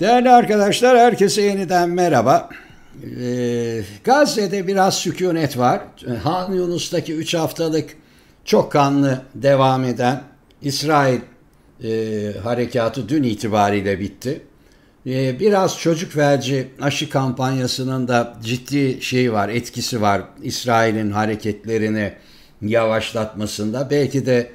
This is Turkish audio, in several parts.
Değerli arkadaşlar herkese yeniden merhaba. Ee, Gazze'de biraz sükunet var. Han Yunus'taki 3 haftalık çok kanlı devam eden İsrail e, harekatı dün itibariyle bitti. E, biraz çocuk felci aşı kampanyasının da ciddi şeyi var, etkisi var İsrail'in hareketlerini yavaşlatmasında. Belki de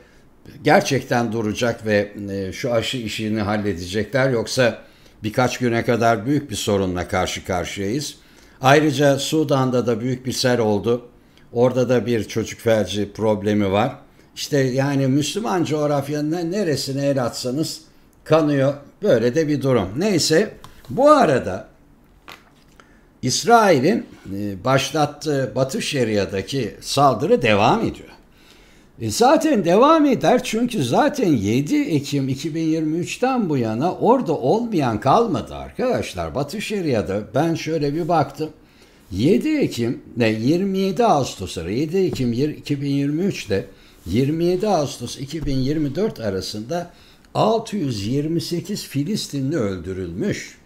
gerçekten duracak ve e, şu aşı işini halledecekler yoksa birkaç güne kadar büyük bir sorunla karşı karşıyayız. Ayrıca Sudan'da da büyük bir sel oldu. Orada da bir çocuk felci problemi var. İşte yani Müslüman coğrafyanın neresine el atsanız kanıyor. Böyle de bir durum. Neyse bu arada İsrail'in e, başlattığı Batı Şeria'daki saldırı devam ediyor. E zaten devam eder çünkü zaten 7 Ekim 2023'ten bu yana orada olmayan kalmadı arkadaşlar. Batı Şeria'da ben şöyle bir baktım. 7 Ekim ne 27 Ağustos 7 Ekim 2023'te 27 Ağustos 2024 arasında 628 Filistinli öldürülmüş.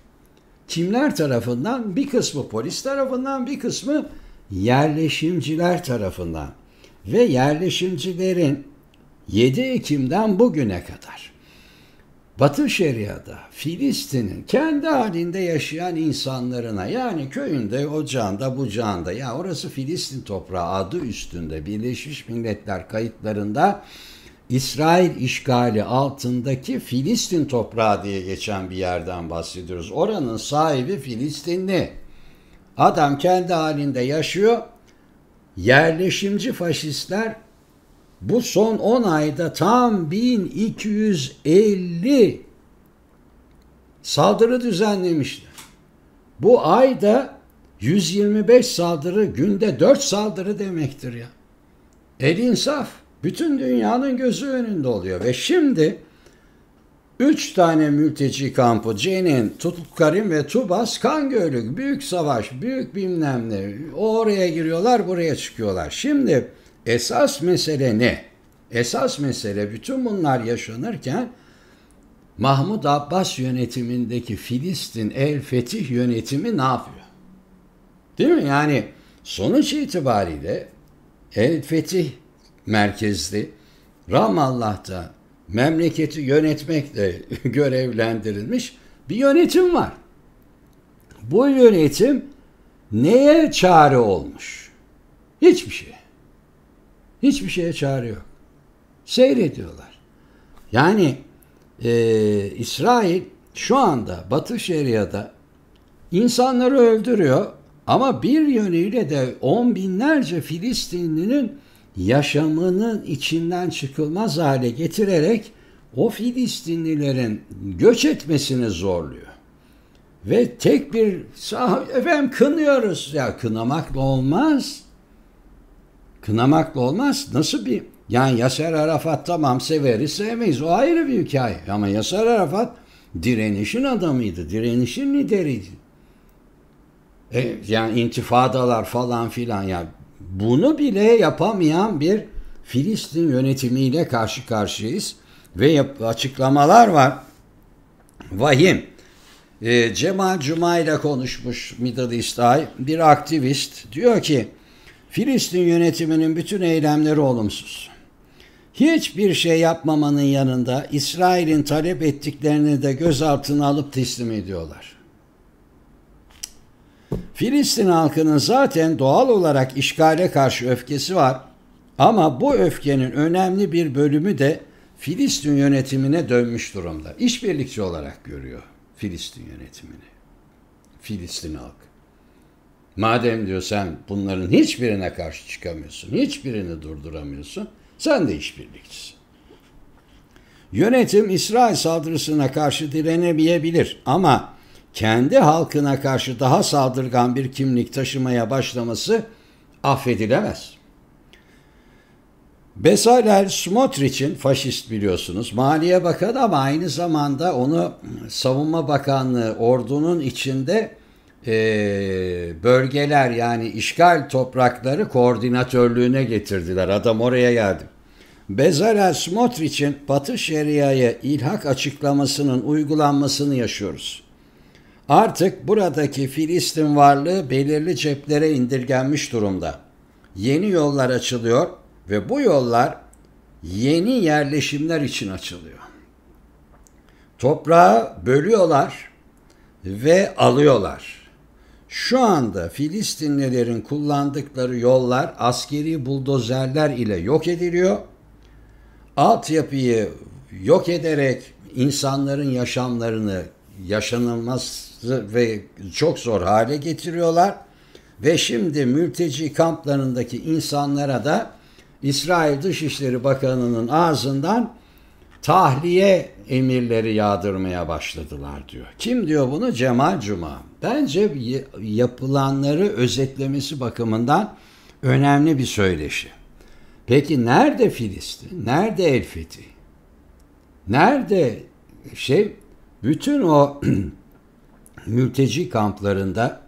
Kimler tarafından? Bir kısmı polis tarafından, bir kısmı yerleşimciler tarafından ve yerleşimcilerin 7 Ekim'den bugüne kadar Batı Şeria'da Filistin'in kendi halinde yaşayan insanlarına yani köyünde, ocağında, bucağında ya orası Filistin toprağı adı üstünde Birleşmiş Milletler kayıtlarında İsrail işgali altındaki Filistin toprağı diye geçen bir yerden bahsediyoruz. Oranın sahibi Filistinli. Adam kendi halinde yaşıyor yerleşimci faşistler bu son 10 ayda tam 1250 saldırı düzenlemişler. Bu ayda 125 saldırı, günde 4 saldırı demektir ya. El insaf. Bütün dünyanın gözü önünde oluyor ve şimdi Üç tane mülteci kampı Cenin, Tutkarim ve Tubas kan gölük. Büyük savaş, büyük bilmem ne. Oraya giriyorlar, buraya çıkıyorlar. Şimdi esas mesele ne? Esas mesele bütün bunlar yaşanırken Mahmut Abbas yönetimindeki Filistin El Fetih yönetimi ne yapıyor? Değil mi? Yani sonuç itibariyle El Fetih merkezli Ramallah'ta memleketi yönetmekle görevlendirilmiş bir yönetim var. Bu yönetim neye çare olmuş? Hiçbir şey. Hiçbir şeye çare yok. Seyrediyorlar. Yani e, İsrail şu anda Batı Şeria'da insanları öldürüyor ama bir yönüyle de on binlerce Filistinlinin yaşamının içinden çıkılmaz hale getirerek o Filistinlilerin göç etmesini zorluyor. Ve tek bir efendim kınıyoruz ya kınamakla olmaz. Kınamakla olmaz. Nasıl bir yani Yasser Arafat tamam severiz sevmeyiz o ayrı bir hikaye ama Yasser Arafat direnişin adamıydı. Direnişin lideriydi. E, yani intifadalar falan filan ya yani bunu bile yapamayan bir Filistin yönetimiyle karşı karşıyayız ve açıklamalar var. Vahim. E, Cemal Cuma ile konuşmuş Middle East Eye. Bir aktivist diyor ki Filistin yönetiminin bütün eylemleri olumsuz. Hiçbir şey yapmamanın yanında İsrail'in talep ettiklerini de gözaltına alıp teslim ediyorlar. Filistin halkının zaten doğal olarak işgale karşı öfkesi var ama bu öfkenin önemli bir bölümü de Filistin yönetimine dönmüş durumda. İşbirlikçi olarak görüyor Filistin yönetimini. Filistin halk. Madem diyor sen bunların hiçbirine karşı çıkamıyorsun, hiçbirini durduramıyorsun, sen de işbirlikçisin. Yönetim İsrail saldırısına karşı direnemeyebilir ama kendi halkına karşı daha saldırgan bir kimlik taşımaya başlaması affedilemez. Besalel Smotrich'in faşist biliyorsunuz. Maliye Bakanı ama aynı zamanda onu Savunma Bakanlığı ordunun içinde e, bölgeler yani işgal toprakları koordinatörlüğüne getirdiler. Adam oraya geldi. Bezalel Smotrich'in Batı Şeria'ya ilhak açıklamasının uygulanmasını yaşıyoruz. Artık buradaki Filistin varlığı belirli ceplere indirgenmiş durumda. Yeni yollar açılıyor ve bu yollar yeni yerleşimler için açılıyor. Toprağı bölüyorlar ve alıyorlar. Şu anda Filistinlilerin kullandıkları yollar askeri buldozerler ile yok ediliyor. Altyapıyı yok ederek insanların yaşamlarını Yaşanılmaz ve çok zor hale getiriyorlar. Ve şimdi mülteci kamplarındaki insanlara da İsrail Dışişleri Bakanı'nın ağzından tahliye emirleri yağdırmaya başladılar diyor. Kim diyor bunu? Cemal Cuma. Bence yapılanları özetlemesi bakımından önemli bir söyleşi. Peki nerede Filistin? Nerede El Fethi? Nerede şey bütün o mülteci kamplarında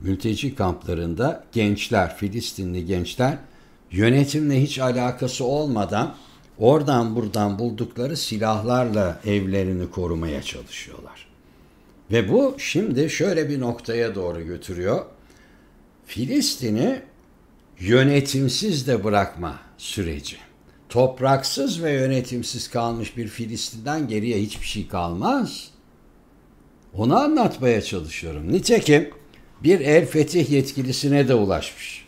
mülteci kamplarında gençler, Filistinli gençler yönetimle hiç alakası olmadan oradan buradan buldukları silahlarla evlerini korumaya çalışıyorlar. Ve bu şimdi şöyle bir noktaya doğru götürüyor. Filistin'i yönetimsiz de bırakma süreci topraksız ve yönetimsiz kalmış bir Filistin'den geriye hiçbir şey kalmaz. Onu anlatmaya çalışıyorum. Nitekim bir El Fetih yetkilisine de ulaşmış.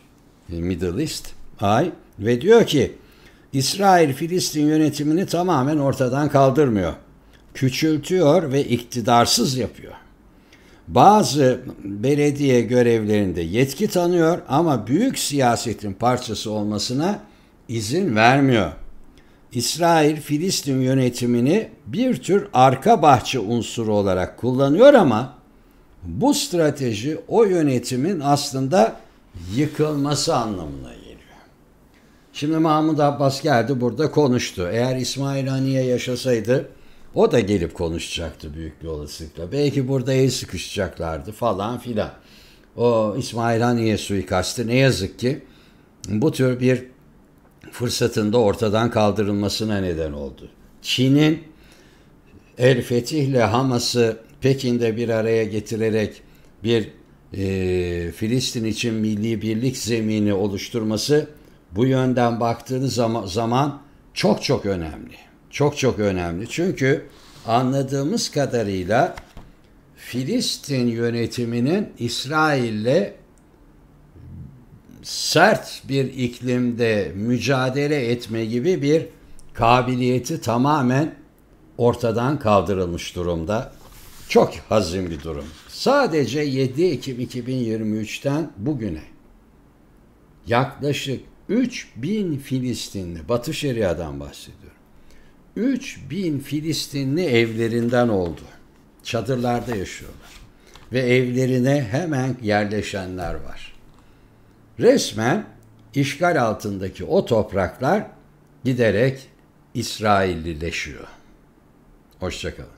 Middle East. Ay ve diyor ki İsrail Filistin yönetimini tamamen ortadan kaldırmıyor. Küçültüyor ve iktidarsız yapıyor. Bazı belediye görevlerinde yetki tanıyor ama büyük siyasetin parçası olmasına izin vermiyor. İsrail Filistin yönetimini bir tür arka bahçe unsuru olarak kullanıyor ama bu strateji o yönetimin aslında yıkılması anlamına geliyor. Şimdi Mahmut Abbas geldi burada konuştu. Eğer İsmail Haniye yaşasaydı o da gelip konuşacaktı büyük bir olasılıkla. Belki burada el sıkışacaklardı falan filan. O İsmail Haniye suikastı ne yazık ki bu tür bir fırsatında ortadan kaldırılmasına neden oldu. Çin'in El Fetih ile Hamas'ı Pekin'de bir araya getirerek bir e, Filistin için milli birlik zemini oluşturması bu yönden baktığınız zaman, zaman çok çok önemli. Çok çok önemli. Çünkü anladığımız kadarıyla Filistin yönetiminin İsrail'le sert bir iklimde mücadele etme gibi bir kabiliyeti tamamen ortadan kaldırılmış durumda. Çok hazin bir durum. Sadece 7 Ekim 2023'ten bugüne yaklaşık 3000 Filistinli, Batı Şeria'dan bahsediyorum. 3000 Filistinli evlerinden oldu. Çadırlarda yaşıyorlar. Ve evlerine hemen yerleşenler var. Resmen işgal altındaki o topraklar giderek İsraillileşiyor. Hoşçakalın.